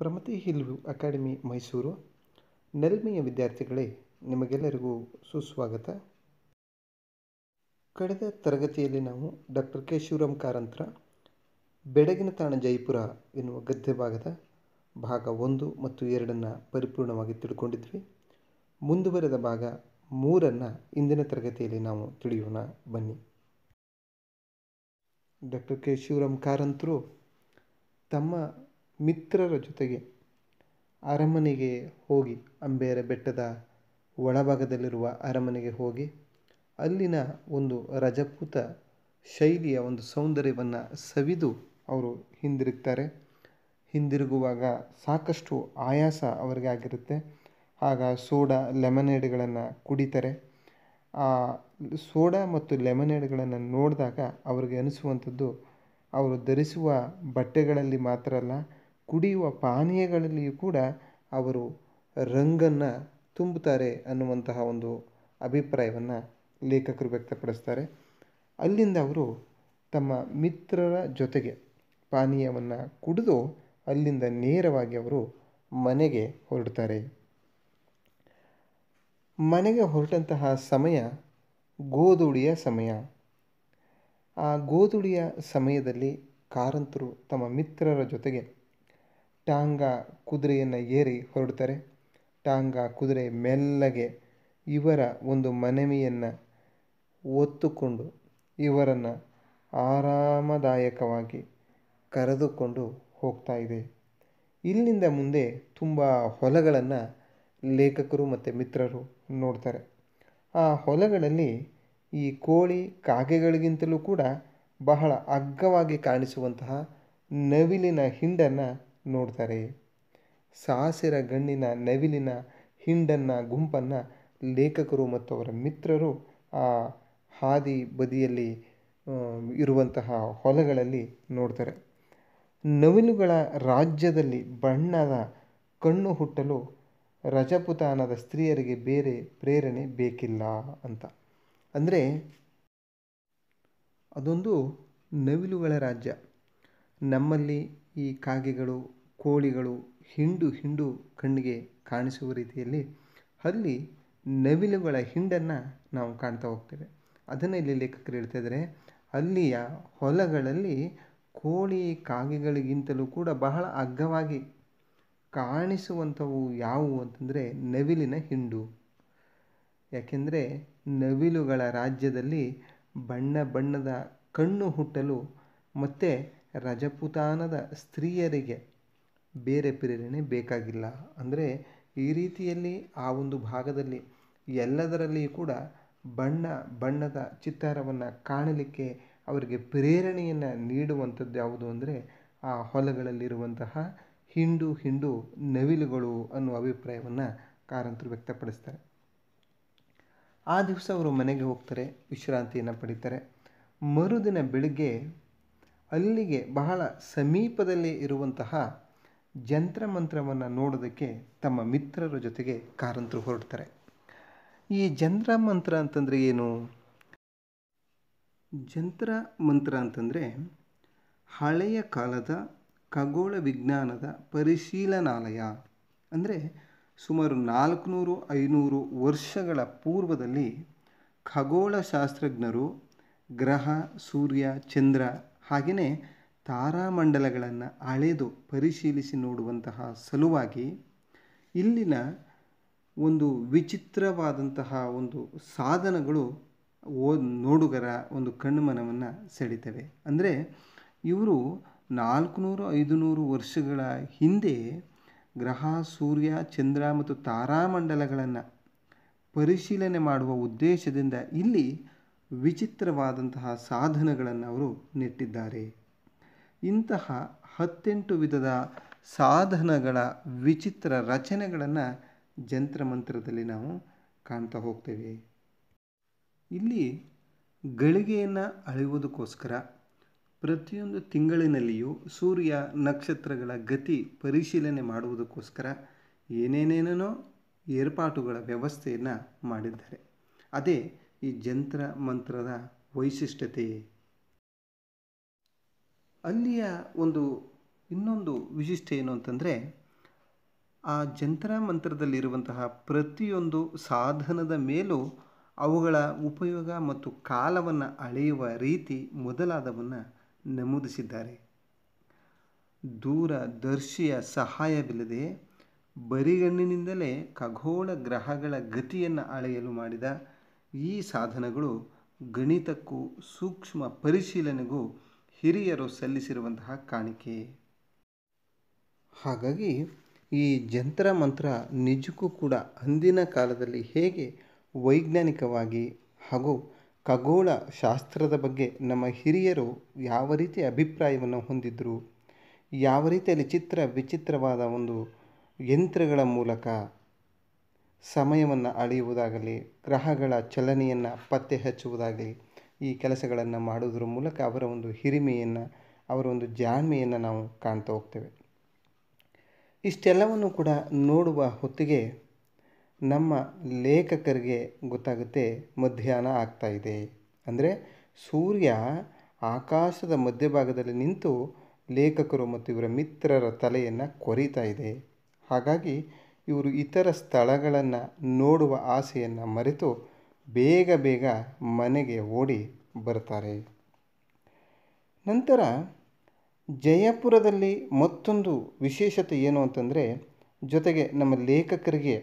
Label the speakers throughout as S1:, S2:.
S1: Pramati hill academy Mysuru ನೆಲ್ಮೆಯ ವಿದ್ಯಾರ್ಥಿಗಳೇ ನಿಮಗೆಲ್ಲರಿಗೂ ಸುಸ್ವಾಗತ ಕಳೆದ ತರಗತಿಯಲ್ಲಿ ನಾವು ಡಾಕ್ಟರ್ ಕೆ ಶಿವರಾಮ್ ಕಾರಂತ್ರ ಬೆಡಗಿನ ತಾಣ ಜೈಪುರ ಎನ್ನುವ ಗದ್ಯ ಭಾಗದ ಭಾಗ ಒಂದು ಮತ್ತು ಎರಡನ್ನು ಪರಿಪೂರ್ಣವಾಗಿ ತಿಳ್ಕೊಂಡಿದ್ವಿ ಮುಂದುವರೆದ ಭಾಗ ಮೂರನ್ನು ಇಂದಿನ ತರಗತಿಯಲ್ಲಿ ನಾವು ತಿಳಿಯೋಣ ಬನ್ನಿ ಡಾಕ್ಟರ್ ಕೆ ಶಿವರಾಮ್ ಕಾರಂತರು ತಮ್ಮ ಮಿತ್ರರ ಜೊತೆಗೆ ಅರಮನೆಗೆ ಹೋಗಿ ಅಂಬೇರ ಬೆಟ್ಟದ ಒಳಭಾಗದಲ್ಲಿರುವ ಅರಮನೆಗೆ ಹೋಗಿ ಅಲ್ಲಿನ ಒಂದು ರಜಪೂತ ಶೈಲಿಯ ಒಂದು ಸೌಂದರ್ಯವನ್ನು ಸವಿದು ಅವರು ಹಿಂದಿರುಗ್ತಾರೆ ಹಿಂದಿರುಗುವಾಗ ಸಾಕಷ್ಟು ಆಯಾಸ ಅವರಿಗೆ ಆಗಿರುತ್ತೆ ಆಗ ಸೋಡಾ ಲೆಮನೇಡ್ಗಳನ್ನು ಕುಡಿತಾರೆ ಆ ಸೋಡಾ ಮತ್ತು ಲೆಮನೇಡ್ಗಳನ್ನು ನೋಡಿದಾಗ ಅವರಿಗೆ ಅನಿಸುವಂಥದ್ದು ಅವರು ಧರಿಸುವ ಬಟ್ಟೆಗಳಲ್ಲಿ ಮಾತ್ರ ಅಲ್ಲ ಕುಡಿಯುವ ಪಾನೀಯಗಳಲ್ಲಿಯೂ ಕೂಡ ಅವರು ರಂಗನ್ನು ತುಂಬುತ್ತಾರೆ ಅನ್ನುವಂತಹ ಒಂದು ಅಭಿಪ್ರಾಯವನ್ನು ಲೇಖಕರು ವ್ಯಕ್ತಪಡಿಸ್ತಾರೆ ಅಲ್ಲಿಂದ ಅವರು ತಮ್ಮ ಮಿತ್ರರ ಜೊತೆಗೆ ಪಾನೀಯವನ್ನು ಕುಡಿದು ಅಲ್ಲಿಂದ ನೇರವಾಗಿ ಅವರು ಮನೆಗೆ ಹೊರಡ್ತಾರೆ ಮನೆಗೆ ಹೊರಟಂತಹ ಸಮಯ ಗೋದುಡಿಯ ಸಮಯ ಆ ಗೋದುಡಿಯ ಸಮಯದಲ್ಲಿ ಕಾರಂತರು ತಮ್ಮ ಮಿತ್ರರ ಜೊತೆಗೆ ಟಾಂಗ ಕುದುರೆಯನ್ನು ಏರಿ ಹೊರಡ್ತಾರೆ ಟಾಂಗ ಕುದುರೆ ಮೆಲ್ಲಗೆ ಇವರ ಒಂದು ಮನವಿಯನ್ನು ಒತ್ತುಕೊಂಡು ಇವರನ್ನು ಆರಾಮದಾಯಕವಾಗಿ ಕರೆದುಕೊಂಡು ಹೋಗ್ತಾ ಇದೆ ಇಲ್ಲಿಂದ ಮುಂದೆ ತುಂಬ ಹೊಲಗಳನ್ನು ಲೇಖಕರು ಮತ್ತು ಮಿತ್ರರು ನೋಡ್ತಾರೆ ಆ ಹೊಲಗಳಲ್ಲಿ ಈ ಕೋಳಿ ಕಾಗೆಗಳಿಗಿಂತಲೂ ಕೂಡ ಬಹಳ ಅಗ್ಗವಾಗಿ ಕಾಣಿಸುವಂತಹ ನವಿಲಿನ ಹಿಂಡನ್ನು ನೋಡ್ತಾರೆ ಸಾಸಿರ ಗಣ್ಣಿನ ನವಿಲಿನ ಹಿಂಡನ್ನು ಗುಂಪನ್ನು ಲೇಖಕರು ಮತ್ತು ಅವರ ಮಿತ್ರರು ಆ ಹಾದಿ ಬದಿಯಲ್ಲಿ ಇರುವಂತಹ ಹೊಲಗಳಲ್ಲಿ ನೋಡ್ತಾರೆ ನವಿಲುಗಳ ರಾಜ್ಯದಲ್ಲಿ ಬಣ್ಣದ ಕಣ್ಣು ಹುಟ್ಟಲು ರಜಪುತಾನದ ಸ್ತ್ರೀಯರಿಗೆ ಬೇರೆ ಪ್ರೇರಣೆ ಬೇಕಿಲ್ಲ ಅಂತ ಅಂದರೆ ಅದೊಂದು ನವಿಲುಗಳ ರಾಜ್ಯ ನಮ್ಮಲ್ಲಿ ಈ ಕಾಗೆಗಳು ಕೋಳಿಗಳು ಹಿಂಡು ಹಿಂಡು ಕಣ್ಣಿಗೆ ಕಾಣಿಸುವ ರೀತಿಯಲ್ಲಿ ಅಲ್ಲಿ ನವಿಲುಗಳ ಹಿಂಡನ್ನು ನಾವು ಕಾಣ್ತಾ ಹೋಗ್ತೇವೆ ಅದನ್ನು ಇಲ್ಲಿ ಲೇಖಕರು ಹೇಳ್ತಾ ಇದ್ದಾರೆ ಅಲ್ಲಿಯ ಹೊಲಗಳಲ್ಲಿ ಕೋಳಿ ಕಾಗೆಗಳಿಗಿಂತಲೂ ಕೂಡ ಬಹಳ ಅಗ್ಗವಾಗಿ ಕಾಣಿಸುವಂಥವು ಯಾವುವು ಅಂತಂದರೆ ನವಿಲಿನ ಹಿಂಡು ಯಾಕೆಂದರೆ ನವಿಲುಗಳ ರಾಜ್ಯದಲ್ಲಿ ಬಣ್ಣ ಬಣ್ಣದ ಕಣ್ಣು ಹುಟ್ಟಲು ಮತ್ತು ರಜಪುತಾನದ ಸ್ತ್ರೀಯರಿಗೆ ಬೇರೆ ಪ್ರೇರಣೆ ಬೇಕಾಗಿಲ್ಲ ಅಂದರೆ ಈ ರೀತಿಯಲ್ಲಿ ಆ ಒಂದು ಭಾಗದಲ್ಲಿ ಎಲ್ಲದರಲ್ಲಿಯೂ ಕೂಡ ಬಣ್ಣ ಬಣ್ಣದ ಚಿತ್ತಾರವನ್ನು ಕಾಣಲಿಕ್ಕೆ ಅವರಿಗೆ ಪ್ರೇರಣೆಯನ್ನು ನೀಡುವಂಥದ್ದು ಯಾವುದು ಅಂದರೆ ಆ ಹೊಲಗಳಲ್ಲಿರುವಂತಹ ಹಿಂಡು ಹಿಂಡು ನವಿಲುಗಳು ಅನ್ನುವ ಅಭಿಪ್ರಾಯವನ್ನು ಕಾರಂತರು ವ್ಯಕ್ತಪಡಿಸ್ತಾರೆ ಆ ದಿವಸ ಅವರು ಮನೆಗೆ ಹೋಗ್ತಾರೆ ವಿಶ್ರಾಂತಿಯನ್ನು ಪಡಿತಾರೆ ಮರುದಿನ ಬೆಳಿಗ್ಗೆ ಅಲ್ಲಿಗೆ ಬಹಳ ಸಮೀಪದಲ್ಲೇ ಇರುವಂತಹ ಜಂತ್ರ ಮಂತ್ರವನ್ನು ನೋಡೋದಕ್ಕೆ ತಮ್ಮ ಮಿತ್ರರ ಜೊತೆಗೆ ಕಾರಂತರು ಹೊರಡ್ತಾರೆ ಈ ಜಂತ್ರ ಮಂತ್ರ ಅಂತಂದರೆ ಏನು ಜಂತ್ರ ಮಂತ್ರ ಅಂತಂದರೆ ಹಳೆಯ ಕಾಲದ ಖಗೋಳ ವಿಜ್ಞಾನದ ಪರಿಶೀಲನಾಲಯ ಅಂದರೆ ಸುಮಾರು ನಾಲ್ಕುನೂರು ಐನೂರು ವರ್ಷಗಳ ಪೂರ್ವದಲ್ಲಿ ಖಗೋಳಶಾಸ್ತ್ರಜ್ಞರು ಗ್ರಹ ಸೂರ್ಯ ಚಂದ್ರ ಹಾಗೆಯೇ ತಾರಾಮಂಡಲಗಳನ್ನು ಅಳೆದು ಪರಿಶೀಲಿಸಿ ನೋಡುವಂತಹ ಸಲುವಾಗಿ ಇಲ್ಲಿನ ಒಂದು ವಿಚಿತ್ರವಾದಂತಹ ಒಂದು ಸಾಧನಗಳು ಓ ನೋಡುಗರ ಒಂದು ಕಣ್ಮನವನ್ನು ಸೆಳಿತವೆ ಅಂದರೆ ಇವರು ನಾಲ್ಕುನೂರು ಐದುನೂರು ವರ್ಷಗಳ ಹಿಂದೆ ಗ್ರಹ ಸೂರ್ಯ ಚಂದ್ರ ಮತ್ತು ತಾರಾಮಂಡಲಗಳನ್ನು ಪರಿಶೀಲನೆ ಮಾಡುವ ಉದ್ದೇಶದಿಂದ ಇಲ್ಲಿ ವಿಚಿತ್ರವಾದಂತಹ ಸಾಧನಗಳನ್ನು ಅವರು ನೆಟ್ಟಿದ್ದಾರೆ ಇಂತಹ ಹತ್ತೆಂಟು ವಿಧದ ಸಾಧನಗಳ ವಿಚಿತ್ರ ರಚನೆಗಳನ್ನು ಜಂತ್ರಮಂತ್ರದಲ್ಲಿ ನಾವು ಕಾಣ್ತಾ ಹೋಗ್ತೇವೆ ಇಲ್ಲಿ ಗಳಿಗೆಯನ್ನು ಅಳೆಯುವುದಕ್ಕೋಸ್ಕರ ಪ್ರತಿಯೊಂದು ತಿಂಗಳಿನಲ್ಲಿಯೂ ಸೂರ್ಯ ನಕ್ಷತ್ರಗಳ ಗತಿ ಪರಿಶೀಲನೆ ಮಾಡುವುದಕ್ಕೋಸ್ಕರ ಏನೇನೇನೋ ಏರ್ಪಾಟುಗಳ ವ್ಯವಸ್ಥೆಯನ್ನು ಮಾಡಿದ್ದಾರೆ ಅದೇ ಈ ಜಂತ್ರ ಮಂತ್ರದ ವೈಶಿಷ್ಟ್ಯತೆಯೇ ಅಲ್ಲಿಯ ಒಂದು ಇನ್ನೊಂದು ವಿಶಿಷ್ಟ ಏನು ಅಂತಂದರೆ ಆ ಜಂತ್ರ ಮಂತ್ರದಲ್ಲಿರುವಂತಹ ಪ್ರತಿಯೊಂದು ಸಾಧನದ ಮೇಲೂ ಅವುಗಳ ಉಪಯೋಗ ಮತ್ತು ಕಾಲವನ್ನು ಅಳೆಯುವ ರೀತಿ ಮೊದಲಾದವನ್ನು ನಮೂದಿಸಿದ್ದಾರೆ ದೂರದರ್ಶಿಯ ಸಹಾಯವಿಲ್ಲದೆ ಬರಿಗಣ್ಣಿನಿಂದಲೇ ಖಗೋಳ ಗ್ರಹಗಳ ಗತಿಯನ್ನು ಅಳೆಯಲು ಮಾಡಿದ ಈ ಸಾಧನಗಳು ಗಣಿತಕ್ಕೂ ಸೂಕ್ಷ್ಮ ಪರಿಶೀಲನೆಗೂ ಹಿರಿಯರು ಸಲ್ಲಿಸಿರುವಂತಹ ಕಾಣಿಕೆ ಹಾಗಾಗಿ ಈ ಜಂತ್ರ ಮಂತ್ರ ನಿಜಕ್ಕೂ ಕೂಡ ಅಂದಿನ ಕಾಲದಲ್ಲಿ ಹೇಗೆ ವೈಜ್ಞಾನಿಕವಾಗಿ ಹಾಗೂ ಖಗೋಳ ಶಾಸ್ತ್ರದ ಬಗ್ಗೆ ನಮ್ಮ ಹಿರಿಯರು ಯಾವ ರೀತಿ ಅಭಿಪ್ರಾಯವನ್ನು ಹೊಂದಿದ್ದರು ಯಾವ ರೀತಿಯಲ್ಲಿ ಚಿತ್ರ ವಿಚಿತ್ರವಾದ ಒಂದು ಯಂತ್ರಗಳ ಮೂಲಕ ಸಮಯವನ್ನು ಅಳೆಯುವುದಾಗಲಿ ಗ್ರಹಗಳ ಚಲನೆಯನ್ನು ಪತ್ತೆ ಹಚ್ಚುವುದಾಗಲಿ ಈ ಕೆಲಸಗಳನ್ನು ಮಾಡುವುದರ ಮೂಲಕ ಅವರ ಒಂದು ಹಿರಿಮೆಯನ್ನು ಅವರ ಒಂದು ಜಾಣ್ಮೆಯನ್ನು ನಾವು ಕಾಣ್ತಾ ಹೋಗ್ತೇವೆ ಇಷ್ಟೆಲ್ಲವನ್ನು ಕೂಡ ನೋಡುವ ಹೊತ್ತಿಗೆ ನಮ್ಮ ಲೇಖಕರಿಗೆ ಗೊತ್ತಾಗುತ್ತೆ ಮಧ್ಯಾಹ್ನ ಆಗ್ತಾ ಇದೆ ಅಂದರೆ ಸೂರ್ಯ ಆಕಾಶದ ಮಧ್ಯಭಾಗದಲ್ಲಿ ನಿಂತು ಲೇಖಕರು ಮತ್ತು ಇವರ ಮಿತ್ರರ ತಲೆಯನ್ನು ಕೊರಿತಾ ಇದೆ ಹಾಗಾಗಿ ಇವರು ಇತರ ಸ್ಥಳಗಳನ್ನು ನೋಡುವ ಆಸೆಯನ್ನು ಮರೆತು ಬೇಗ ಬೇಗ ಮನೆಗೆ ಓಡಿ ಬರ್ತಾರೆ ನಂತರ ಜಯಪುರದಲ್ಲಿ ಮತ್ತೊಂದು ವಿಶೇಷತೆ ಏನು ಅಂತಂದರೆ ಜೊತೆಗೆ ನಮ್ಮ ಲೇಖಕರಿಗೆ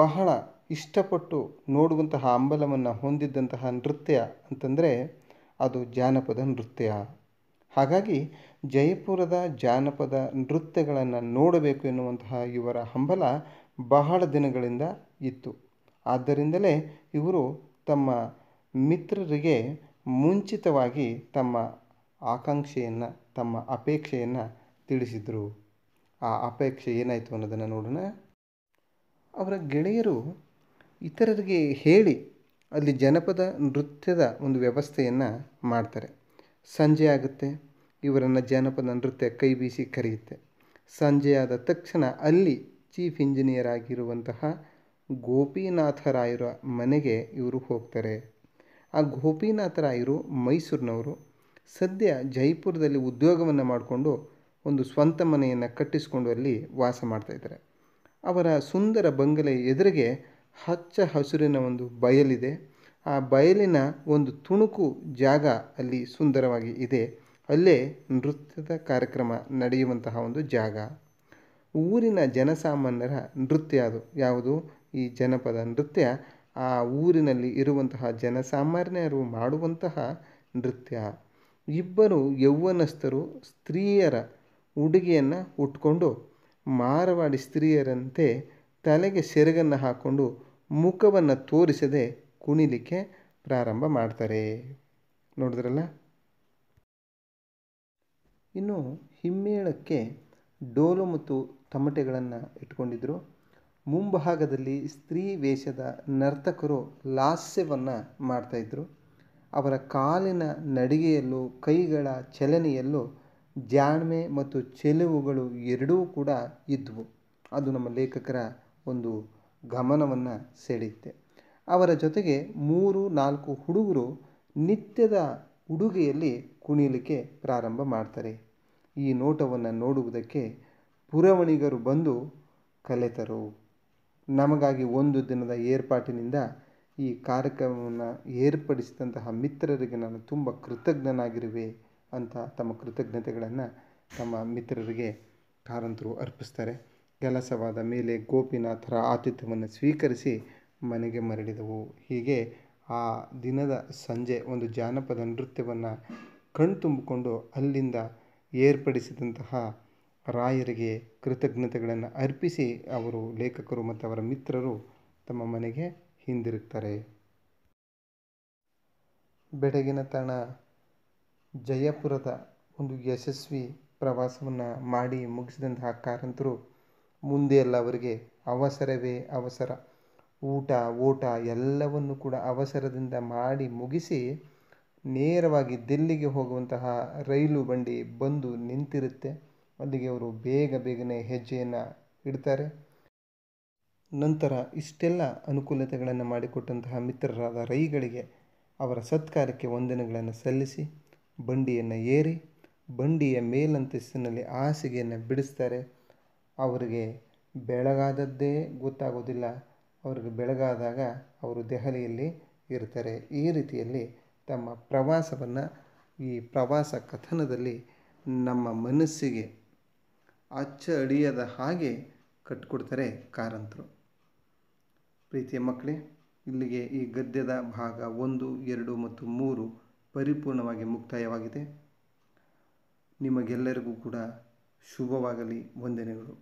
S1: ಬಹಳ ಇಷ್ಟಪಟ್ಟು ನೋಡುವಂತಹ ಅಂಬಲವನ್ನು ಹೊಂದಿದ್ದಂತಹ ನೃತ್ಯ ಅಂತಂದರೆ ಅದು ಜಾನಪದ ನೃತ್ಯ ಹಾಗಾಗಿ ಜಯಪುರದ ಜಾನಪದ ನೃತ್ಯಗಳನ್ನು ನೋಡಬೇಕು ಎನ್ನುವಂತಹ ಇವರ ಹಂಬಲ ಬಹಳ ದಿನಗಳಿಂದ ಇತ್ತು ಆದ್ದರಿಂದಲೇ ಇವರು ತಮ್ಮ ಮಿತ್ರರಿಗೆ ಮುಂಚಿತವಾಗಿ ತಮ್ಮ ಆಕಾಂಕ್ಷೆಯನ್ನು ತಮ್ಮ ಅಪೇಕ್ಷೆಯನ್ನು ತಿಳಿಸಿದರು ಆ ಅಪೇಕ್ಷೆ ಏನಾಯಿತು ಅನ್ನೋದನ್ನು ನೋಡೋಣ ಅವರ ಗೆಳೆಯರು ಇತರರಿಗೆ ಹೇಳಿ ಅಲ್ಲಿ ಜನಪದ ನೃತ್ಯದ ಒಂದು ವ್ಯವಸ್ಥೆಯನ್ನು ಮಾಡ್ತಾರೆ ಸಂಜೆ ಆಗುತ್ತೆ ಇವರನ್ನು ಜಾನಪದ ನೃತ್ಯ ಕೈ ಬೀಸಿ ಕರೆಯುತ್ತೆ ಸಂಜೆಯಾದ ತಕ್ಷಣ ಅಲ್ಲಿ ಚೀಫ್ ಇಂಜಿನಿಯರ್ ಆಗಿರುವಂತಹ ಗೋಪಿನಾಥರಾಯರ ಮನೆಗೆ ಇವರು ಹೋಗ್ತಾರೆ ಆ ಗೋಪಿನಾಥರಾಯರು ಮೈಸೂರಿನವರು ಸದ್ಯ ಜೈಪುರದಲ್ಲಿ ಉದ್ಯೋಗವನ್ನು ಮಾಡಿಕೊಂಡು ಒಂದು ಸ್ವಂತ ಮನೆಯನ್ನು ಕಟ್ಟಿಸಿಕೊಂಡು ಅಲ್ಲಿ ವಾಸ ಮಾಡ್ತಾಯಿದ್ದಾರೆ ಅವರ ಸುಂದರ ಬಂಗಲೆ ಎದುರಿಗೆ ಹಚ್ಚ ಹಸಿರಿನ ಒಂದು ಬಯಲಿದೆ ಆ ಬಯಲಿನ ಒಂದು ತುಣುಕು ಜಾಗ ಅಲ್ಲಿ ಸುಂದರವಾಗಿ ಇದೆ ಅಲ್ಲೇ ನೃತ್ಯದ ಕಾರ್ಯಕ್ರಮ ನಡೆಯುವಂತಹ ಒಂದು ಜಾಗ ಊರಿನ ಜನಸಾಮಾನ್ಯರ ನೃತ್ಯ ಅದು ಯಾವುದು ಈ ಜನಪದ ನೃತ್ಯ ಆ ಊರಿನಲ್ಲಿ ಇರುವಂತಹ ಜನಸಾಮಾನ್ಯರು ಮಾಡುವಂತಹ ನೃತ್ಯ ಇಬ್ಬರು ಯೌವನಸ್ಥರು ಸ್ತ್ರೀಯರ ಉಡುಗೆಯನ್ನು ಉಟ್ಕೊಂಡು ಮಾರವಾಡಿ ಸ್ತ್ರೀಯರಂತೆ ತಲೆಗೆ ಸೆರಗನ್ನು ಹಾಕ್ಕೊಂಡು ಮುಖವನ್ನು ತೋರಿಸದೆ ಕುಣಿಲಿಕ್ಕೆ ಪ್ರಾರಂಭ ಮಾಡ್ತಾರೆ ನೋಡಿದ್ರಲ್ಲ ಇನ್ನು ಹಿಮ್ಮೇಳಕ್ಕೆ ಡೋಲು ಮತ್ತು ತಮಟೆಗಳನ್ನು ಇಟ್ಕೊಂಡಿದ್ರು ಮುಂಭಾಗದಲ್ಲಿ ಸ್ತ್ರೀ ವೇಷದ ನರ್ತಕರು ಲಾಸ್ಯವನ್ನು ಮಾಡ್ತಾಯಿದ್ರು ಅವರ ಕಾಲಿನ ನಡಿಗೆಯಲ್ಲೂ ಕೈಗಳ ಚಲನೆಯಲ್ಲೂ ಜಾಣ್ಮೆ ಮತ್ತು ಚೆಲುವುಗಳು ಎರಡೂ ಕೂಡ ಇದ್ದವು ಅದು ನಮ್ಮ ಲೇಖಕರ ಒಂದು ಗಮನವನ್ನು ಸೆಳೆಯುತ್ತೆ ಅವರ ಜೊತೆಗೆ ಮೂರು ನಾಲ್ಕು ಹುಡುಗರು ನಿತ್ಯದ ಉಡುಗೆಯಲ್ಲಿ ಕುಣಿಯಲಿಕ್ಕೆ ಪ್ರಾರಂಭ ಮಾಡ್ತಾರೆ ಈ ನೋಟವನ್ನು ನೋಡುವುದಕ್ಕೆ ಪುರವಣಿಗರು ಬಂದು ಕಲೆತರು ನಮಗಾಗಿ ಒಂದು ದಿನದ ಏರ್ಪಾಟಿನಿಂದ ಈ ಕಾರ್ಯಕ್ರಮವನ್ನು ಏರ್ಪಡಿಸಿದಂತಹ ಮಿತ್ರರಿಗೆ ನಾನು ತುಂಬ ಕೃತಜ್ಞನಾಗಿರುವೆ ಅಂತ ತಮ್ಮ ಕೃತಜ್ಞತೆಗಳನ್ನು ತಮ್ಮ ಮಿತ್ರರಿಗೆ ಕಾರಂತರು ಅರ್ಪಿಸ್ತಾರೆ ಕೆಲಸವಾದ ಮೇಲೆ ಗೋಪಿನಾಥರ ಆತಿಥ್ಯವನ್ನು ಸ್ವೀಕರಿಸಿ ಮನೆಗೆ ಮರಳಿದವು ಹೀಗೆ ಆ ದಿನದ ಸಂಜೆ ಒಂದು ಜಾನಪದ ನೃತ್ಯವನ್ನು ಕಣ್ತುಂಬಿಕೊಂಡು ಅಲ್ಲಿಂದ ಏರ್ಪಡಿಸಿದಂತಹ ರಾಯರಿಗೆ ಕೃತಜ್ಞತೆಗಳನ್ನು ಅರ್ಪಿಸಿ ಅವರು ಲೇಖಕರು ಮತ್ತು ಅವರ ಮಿತ್ರರು ತಮ್ಮ ಮನೆಗೆ ಹಿಂದಿರುತ್ತಾರೆ ಬೆಡಗಿನ ತಾಣ ಜಯಪುರದ ಒಂದು ಯಶಸ್ವಿ ಪ್ರವಾಸವನ್ನು ಮಾಡಿ ಮುಗಿಸಿದಂತಹ ಕಾರಂತರು ಮುಂದೆ ಎಲ್ಲ ಅವರಿಗೆ ಅವಸರವೇ ಅವಸರ ಊಟ ಓಟ ಎಲ್ಲವನ್ನು ಕೂಡ ಅವಸರದಿಂದ ಮಾಡಿ ಮುಗಿಸಿ ನೇರವಾಗಿ ದಿಲ್ಲಿಗೆ ಹೋಗುವಂತಹ ರೈಲು ಬಂಡಿ ಬಂದು ನಿಂತಿರುತ್ತೆ ಅಲ್ಲಿಗೆ ಅವರು ಬೇಗ ಬೇಗನೆ ಹೆಜ್ಜೆಯನ್ನು ಇಡ್ತಾರೆ ನಂತರ ಇಷ್ಟೆಲ್ಲ ಅನುಕೂಲತೆಗಳನ್ನು ಮಾಡಿಕೊಟ್ಟಂತಹ ಮಿತ್ರರಾದ ರೈಗಳಿಗೆ ಅವರ ಸತ್ಕಾರಕ್ಕೆ ವಂದನೆಗಳನ್ನು ಸಲ್ಲಿಸಿ ಬಂಡಿಯನ್ನು ಏರಿ ಬಂಡಿಯ ಮೇಲಂತಸ್ತಿನಲ್ಲಿ ಹಾಸಿಗೆಯನ್ನು ಬಿಡಿಸ್ತಾರೆ ಅವರಿಗೆ ಬೆಳಗಾದದ್ದೇ ಗೊತ್ತಾಗೋದಿಲ್ಲ ಅವರಿಗೆ ಬೆಳಗಾದಾಗ ಅವರು ದೆಹಲಿಯಲ್ಲಿ ಇರ್ತಾರೆ ಈ ರೀತಿಯಲ್ಲಿ ತಮ್ಮ ಪ್ರವಾಸವನ್ನು ಈ ಪ್ರವಾಸ ಕಥನದಲ್ಲಿ ನಮ್ಮ ಮನಸ್ಸಿಗೆ ಅಚ್ಚ ಅಡಿಯದ ಹಾಗೆ ಕಟ್ಕೊಡ್ತಾರೆ ಕಾರಂತರು ಪ್ರೀತಿಯ ಮಕ್ಕಳೇ ಇಲ್ಲಿಗೆ ಈ ಗದ್ಯದ ಭಾಗ ಒಂದು ಎರಡು ಮತ್ತು ಮೂರು ಪರಿಪೂರ್ಣವಾಗಿ ಮುಕ್ತಾಯವಾಗಿದೆ ನಿಮಗೆಲ್ಲರಿಗೂ ಕೂಡ ಶುಭವಾಗಲಿ ವಂದನೆಗಳು